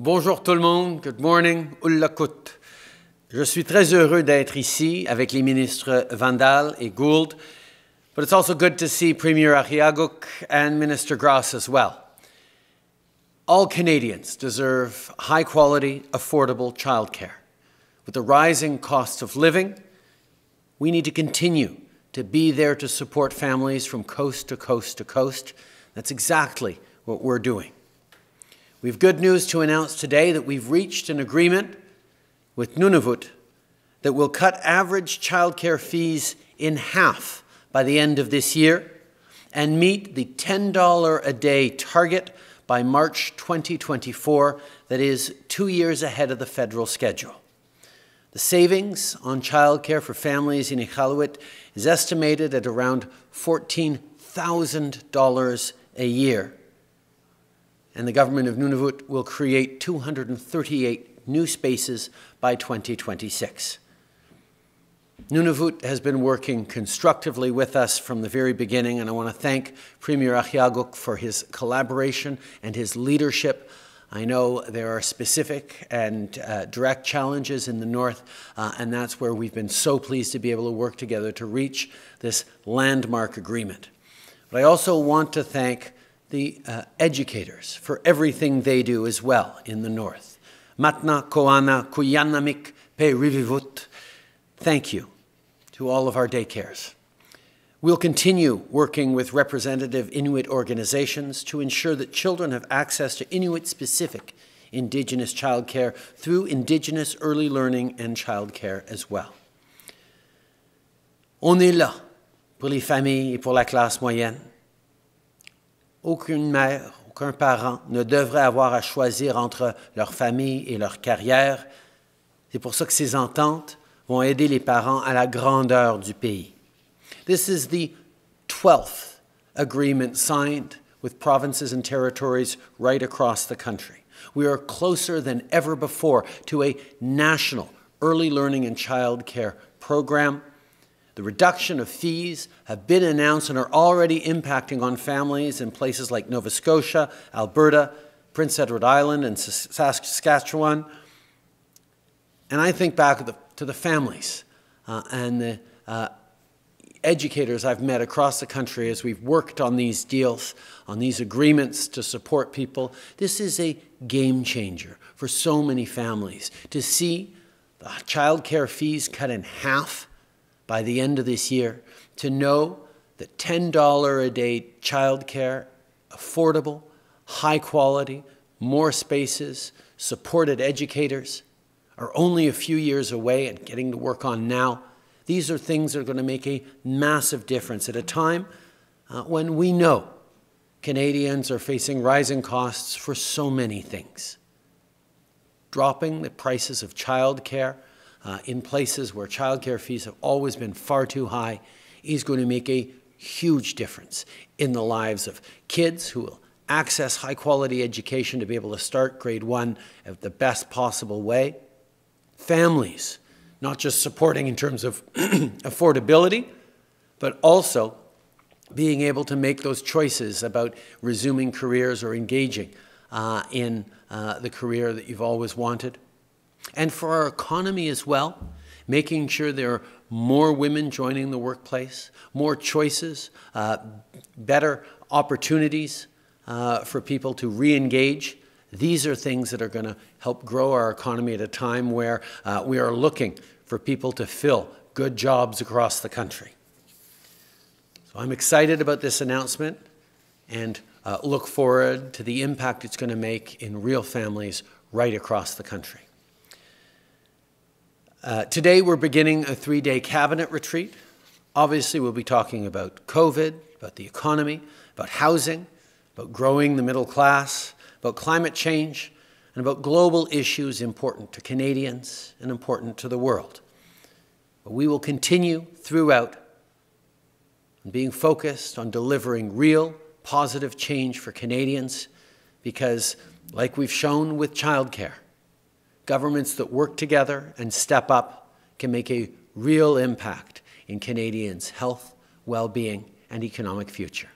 Bonjour tout le monde. Good morning. Ullakut. Je suis très heureux d'être ici avec les ministres Vandal et Gould, but it's also good to see Premier Ahiaguk and Minister Grass as well. All Canadians deserve high quality, affordable childcare. With the rising costs of living, we need to continue to be there to support families from coast to coast to coast. That's exactly what we're doing. We have good news to announce today that we've reached an agreement with Nunavut that will cut average childcare fees in half by the end of this year and meet the $10 a day target by March 2024, that is two years ahead of the federal schedule. The savings on childcare for families in Iqaluit is estimated at around $14,000 a year and the government of Nunavut will create 238 new spaces by 2026. Nunavut has been working constructively with us from the very beginning, and I want to thank Premier Ahiaguk for his collaboration and his leadership. I know there are specific and uh, direct challenges in the north, uh, and that's where we've been so pleased to be able to work together to reach this landmark agreement. But I also want to thank the uh, educators for everything they do as well in the North. Matna Koana Kuyanamik Pe Rivivut. Thank you to all of our daycares. We'll continue working with representative Inuit organizations to ensure that children have access to Inuit-specific Indigenous childcare through Indigenous early learning and childcare as well. On est là pour les familles et pour la classe moyenne. aucune mère, aucun parent ne devrait avoir à choisir entre leur famille et leur carrière. C'est pour ça que ces ententes vont aider les parents à la grandeur du pays. This is the 12th agreement signed with provinces and territories right across the country. We are closer than ever before to a national early learning and child care program. The reduction of fees have been announced and are already impacting on families in places like Nova Scotia, Alberta, Prince Edward Island, and Saskatchewan. And I think back to the families uh, and the uh, educators I've met across the country as we've worked on these deals, on these agreements to support people. This is a game changer for so many families to see the child care fees cut in half by the end of this year to know that $10 a day childcare, affordable, high quality, more spaces, supported educators are only a few years away and getting to work on now. These are things that are going to make a massive difference at a time uh, when we know Canadians are facing rising costs for so many things. Dropping the prices of childcare uh, in places where childcare fees have always been far too high is going to make a huge difference in the lives of kids who will access high quality education to be able to start grade one at the best possible way. Families, not just supporting in terms of affordability, but also being able to make those choices about resuming careers or engaging uh, in uh, the career that you've always wanted and for our economy as well, making sure there are more women joining the workplace, more choices, uh, better opportunities uh, for people to re engage. These are things that are going to help grow our economy at a time where uh, we are looking for people to fill good jobs across the country. So I'm excited about this announcement and uh, look forward to the impact it's going to make in real families right across the country. Uh, today we're beginning a three-day cabinet retreat. Obviously we'll be talking about COVID, about the economy, about housing, about growing the middle class, about climate change, and about global issues important to Canadians and important to the world. But we will continue throughout being focused on delivering real, positive change for Canadians because, like we've shown with childcare, governments that work together and step up can make a real impact in Canadians' health, well-being, and economic future.